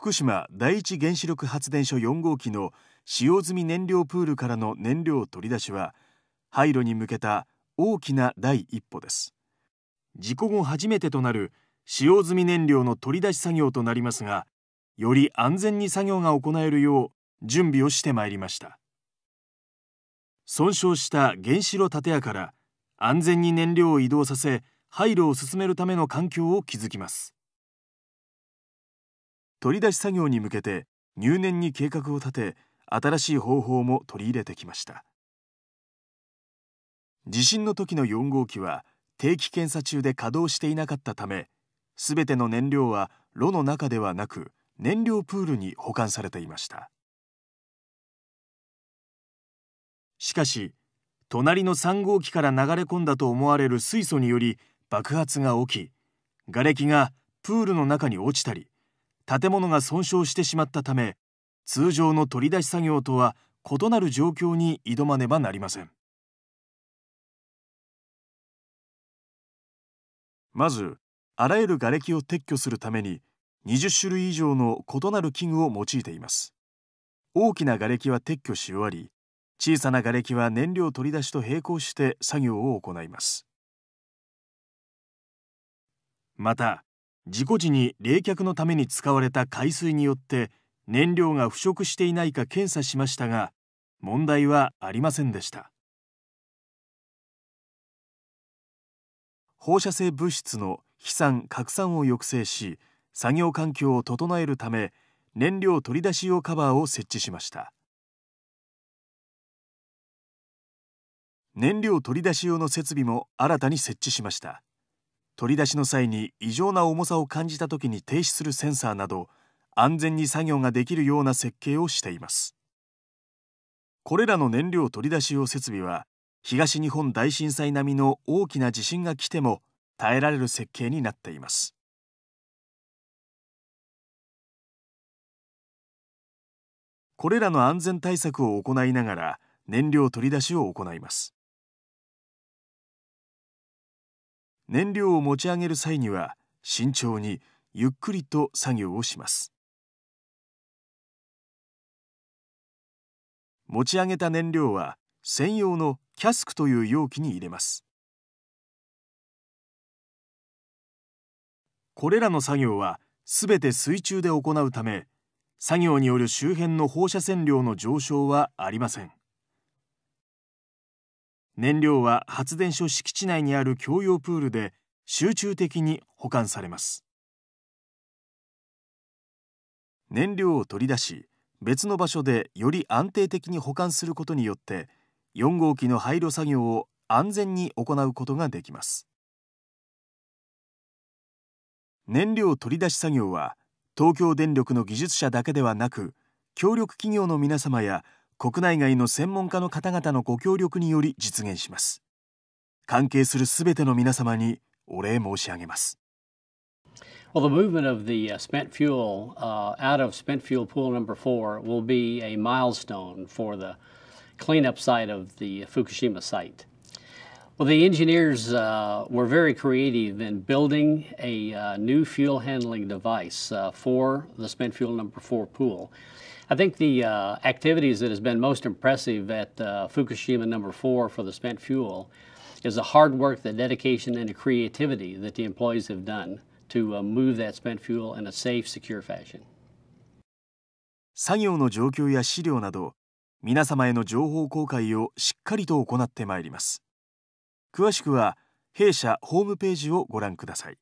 福島第一原子力発電所4号機の使用済み燃料プールからの燃料取り出しは廃炉に向けた大きな第一歩です事故後初めてとなる使用済み燃料の取り出し作業となりますがより安全に作業が行えるよう準備をしてまいりました損傷した原子炉建屋から安全に燃料を移動させ廃炉を進めるための環境を築きます取り出し作業に向けて入念に計画を立て新しい方法も取り入れてきました地震の時の4号機は定期検査中で稼働していなかったため全ての燃料は炉の中ではなく燃料プールに保管されていましたしかし隣の3号機から流れ込んだと思われる水素により爆発が起き瓦礫がプールの中に落ちたり建物が損傷してしまったため通常の取り出し作業とは異なる状況に挑まねばなりませんまずあらゆる瓦礫を撤去するために20種類以上の異なる器具を用いています大きな瓦礫は撤去し終わり小さな瓦礫は燃料取り出しと並行して作業を行いますまた事故時に冷却のために使われた海水によって燃料が腐食していないか検査しましたが問題はありませんでした放射性物質の飛散・拡散を抑制し作業環境を整えるため燃料取り出し用カバーを設置しました燃料取り出し用の設備も新たに設置しました取り出しの際に異常な重さを感じた時に停止するセンサーなど安全に作業ができるような設計をしていますこれらの燃料取り出し用設備は東日本大震災並みの大きな地震が来ても耐えられる設計になっていますこれらの安全対策を行いながら燃料取り出しを行います燃料を持ち上げる際には慎重にゆっくりと作業をします持ち上げた燃料は専用のキャスクという容器に入れますこれらの作業はすべて水中で行うため作業による周辺の放射線量の上昇はありません燃料は発電所敷地内にある共用プールで集中的に保管されます燃料を取り出し別の場所でより安定的に保管することによって4号機の廃炉作業を安全に行うことができます燃料取り出し作業は東京電力の技術者だけではなく協力企業の皆様や国内外の専門家の方々のご協力により実現します関係するすべての皆様にお礼申し上げます Well, the movement of the uh, spent fuel uh, out of spent fuel pool number four will be a milestone for the cleanup side of the Fukushima site. Well, the engineers uh, were very creative in building a new fuel handling device for the spent fuel number four pool. I think the uh, activities that has been most impressive at uh, Fukushima number four for the spent fuel is the hard work, the dedication, and the creativity that the employees have done to uh, move that spent fuel in a safe, secure fashion. 作業の状況や資料など皆様への情報公開をしっかりと行ってまいります詳しくは弊社ホームページをご覧ください